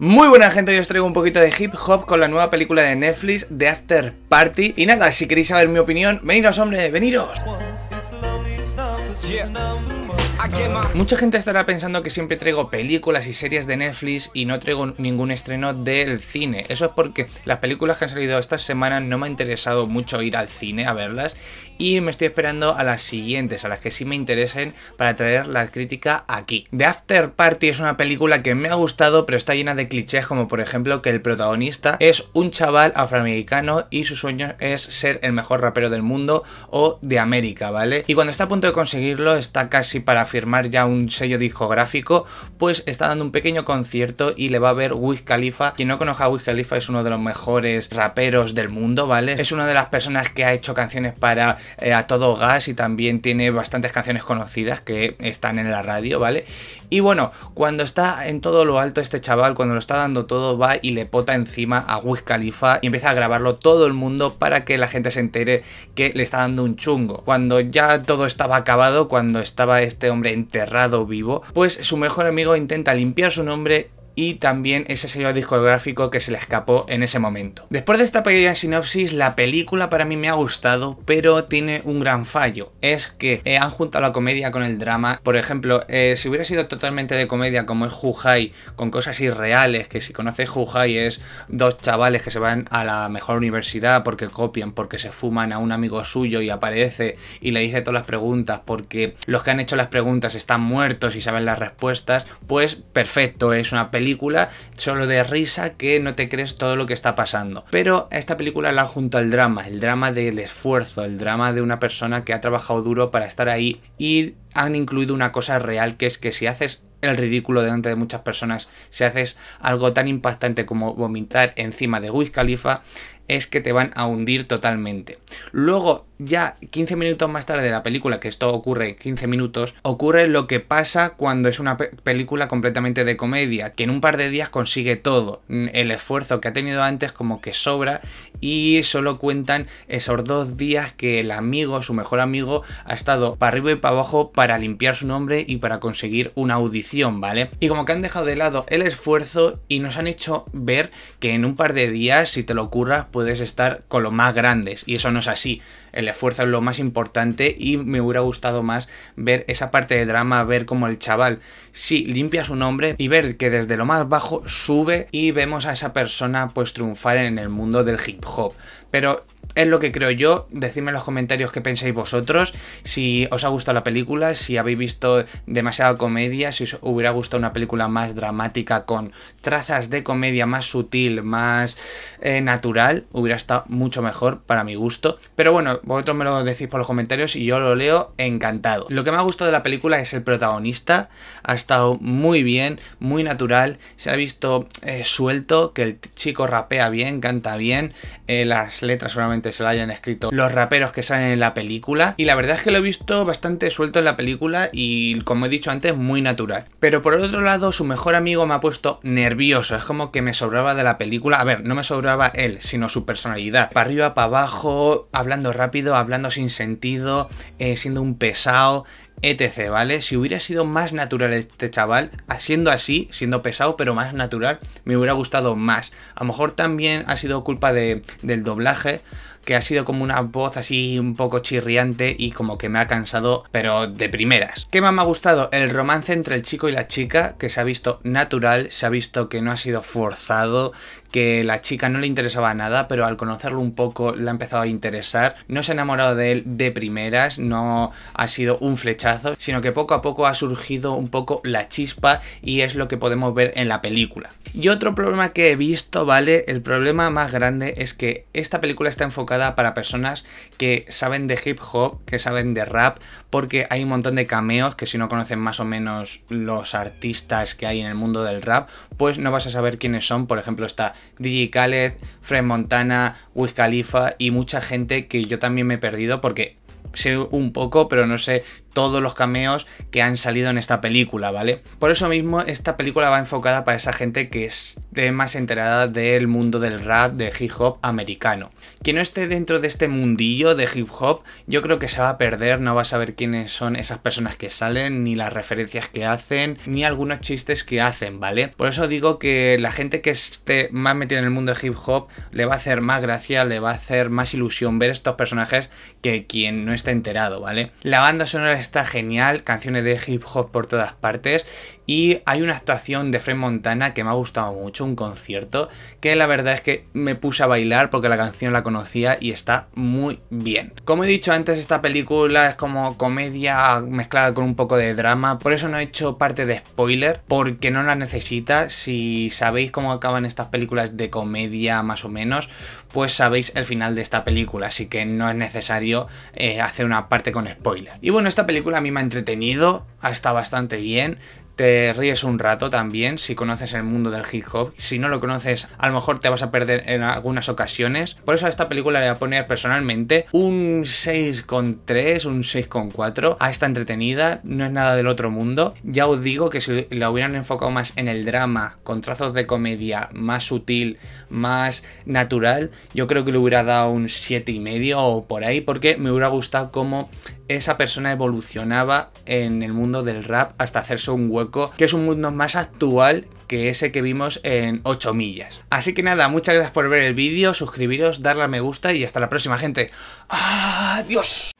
Muy buena gente, hoy os traigo un poquito de hip hop con la nueva película de Netflix, The After Party. Y nada, si queréis saber mi opinión, veniros hombre, veniros. Mucha gente estará pensando que siempre traigo películas y series de Netflix y no traigo ningún estreno del cine. Eso es porque las películas que han salido estas semanas no me ha interesado mucho ir al cine a verlas y me estoy esperando a las siguientes, a las que sí me interesen para traer la crítica aquí. The After Party es una película que me ha gustado pero está llena de clichés como por ejemplo que el protagonista es un chaval afroamericano y su sueño es ser el mejor rapero del mundo o de América, ¿vale? Y cuando está a punto de conseguirlo está casi para firmar ya un sello discográfico, pues está dando un pequeño concierto y le va a ver Wiz Khalifa. Quien no conozca a Wiz Khalifa es uno de los mejores raperos del mundo, ¿vale? Es una de las personas que ha hecho canciones para eh, A Todo Gas y también tiene bastantes canciones conocidas que están en la radio, ¿vale? Y bueno, cuando está en todo lo alto este chaval, cuando lo está dando todo, va y le pota encima a Wiz Califa y empieza a grabarlo todo el mundo para que la gente se entere que le está dando un chungo. Cuando ya todo estaba acabado, cuando estaba este hombre enterrado vivo, pues su mejor amigo intenta limpiar su nombre y también ese sello discográfico que se le escapó en ese momento. Después de esta pequeña sinopsis, la película para mí me ha gustado, pero tiene un gran fallo. Es que eh, han juntado la comedia con el drama. Por ejemplo, eh, si hubiera sido totalmente de comedia como es Jujai, con cosas irreales, que si conoces Jujai es dos chavales que se van a la mejor universidad porque copian, porque se fuman a un amigo suyo y aparece y le dice todas las preguntas porque los que han hecho las preguntas están muertos y saben las respuestas, pues perfecto, es una película película solo de risa que no te crees todo lo que está pasando. Pero esta película la junto al drama, el drama del esfuerzo, el drama de una persona que ha trabajado duro para estar ahí y han incluido una cosa real que es que si haces el ridículo delante de muchas personas, si haces algo tan impactante como vomitar encima de Wiz Khalifa, es que te van a hundir totalmente. Luego ya 15 minutos más tarde de la película, que esto ocurre 15 minutos, ocurre lo que pasa cuando es una película completamente de comedia, que en un par de días consigue todo. El esfuerzo que ha tenido antes como que sobra y solo cuentan esos dos días que el amigo, su mejor amigo, ha estado para arriba y para abajo para limpiar su nombre y para conseguir una audición, ¿vale? Y como que han dejado de lado el esfuerzo y nos han hecho ver que en un par de días, si te lo ocurras, puedes estar con lo más grandes. Y eso no es así la fuerza es lo más importante y me hubiera gustado más ver esa parte de drama, ver cómo el chaval sí limpia su nombre y ver que desde lo más bajo sube y vemos a esa persona pues triunfar en el mundo del hip hop. Pero es lo que creo yo. Decidme en los comentarios qué pensáis vosotros. Si os ha gustado la película, si habéis visto demasiada comedia, si os hubiera gustado una película más dramática con trazas de comedia más sutil, más eh, natural, hubiera estado mucho mejor para mi gusto. Pero bueno, vosotros me lo decís por los comentarios y yo lo leo encantado. Lo que me ha gustado de la película es el protagonista. Ha estado muy bien, muy natural. Se ha visto eh, suelto, que el chico rapea bien, canta bien. Eh, las letras solamente se lo hayan escrito los raperos que salen en la película. Y la verdad es que lo he visto bastante suelto en la película y como he dicho antes, muy natural. Pero por otro lado, su mejor amigo me ha puesto nervioso. Es como que me sobraba de la película. A ver, no me sobraba él, sino su personalidad. Para arriba, para abajo, hablando rápido, hablando sin sentido, eh, siendo un pesado etc, ¿vale? Si hubiera sido más natural este chaval, haciendo así, siendo pesado, pero más natural, me hubiera gustado más. A lo mejor también ha sido culpa del doblaje, que ha sido como una voz así un poco chirriante y como que me ha cansado, pero de primeras. ¿Qué más me ha gustado? El romance entre el chico y la chica, que se ha visto natural, se ha visto que no ha sido forzado, que la chica no le interesaba nada, pero al conocerlo un poco le ha empezado a interesar. No se ha enamorado de él de primeras, no ha sido un flechazo, sino que poco a poco ha surgido un poco la chispa y es lo que podemos ver en la película. Y otro problema que he visto, ¿vale? El problema más grande es que esta película está enfocada para personas que saben de hip hop, que saben de rap, porque hay un montón de cameos que si no conocen más o menos los artistas que hay en el mundo del rap, pues no vas a saber quiénes son. Por ejemplo, está DJ Khaled, Fred Montana, Wiz Khalifa y mucha gente que yo también me he perdido porque sé un poco, pero no sé todos los cameos que han salido en esta película, ¿vale? Por eso mismo esta película va enfocada para esa gente que esté más enterada del mundo del rap, de hip hop americano. Quien no esté dentro de este mundillo de hip hop, yo creo que se va a perder, no va a saber quiénes son esas personas que salen, ni las referencias que hacen, ni algunos chistes que hacen, ¿vale? Por eso digo que la gente que esté más metida en el mundo de hip hop le va a hacer más gracia, le va a hacer más ilusión ver estos personajes que quien no esté enterado, ¿vale? La banda sonora es está genial, canciones de hip hop por todas partes y hay una actuación de Fred Montana que me ha gustado mucho, un concierto, que la verdad es que me puse a bailar porque la canción la conocía y está muy bien. Como he dicho antes, esta película es como comedia mezclada con un poco de drama, por eso no he hecho parte de spoiler, porque no la necesita. Si sabéis cómo acaban estas películas de comedia más o menos, pues sabéis el final de esta película, así que no es necesario eh, hacer una parte con spoiler. Y bueno, esta película a mí me ha entretenido, ha estado bastante bien, te ríes un rato también si conoces el mundo del hip hop. Si no lo conoces, a lo mejor te vas a perder en algunas ocasiones. Por eso a esta película le voy a poner personalmente un 6,3, un 6,4. A esta entretenida, no es nada del otro mundo. Ya os digo que si la hubieran enfocado más en el drama, con trazos de comedia más sutil, más natural, yo creo que le hubiera dado un 7,5 o por ahí, porque me hubiera gustado cómo esa persona evolucionaba en el mundo del rap hasta hacerse un hueco, que es un mundo más actual que ese que vimos en 8 millas. Así que nada, muchas gracias por ver el vídeo, suscribiros, darle a me gusta y hasta la próxima gente. ¡Adiós! ¡Ah,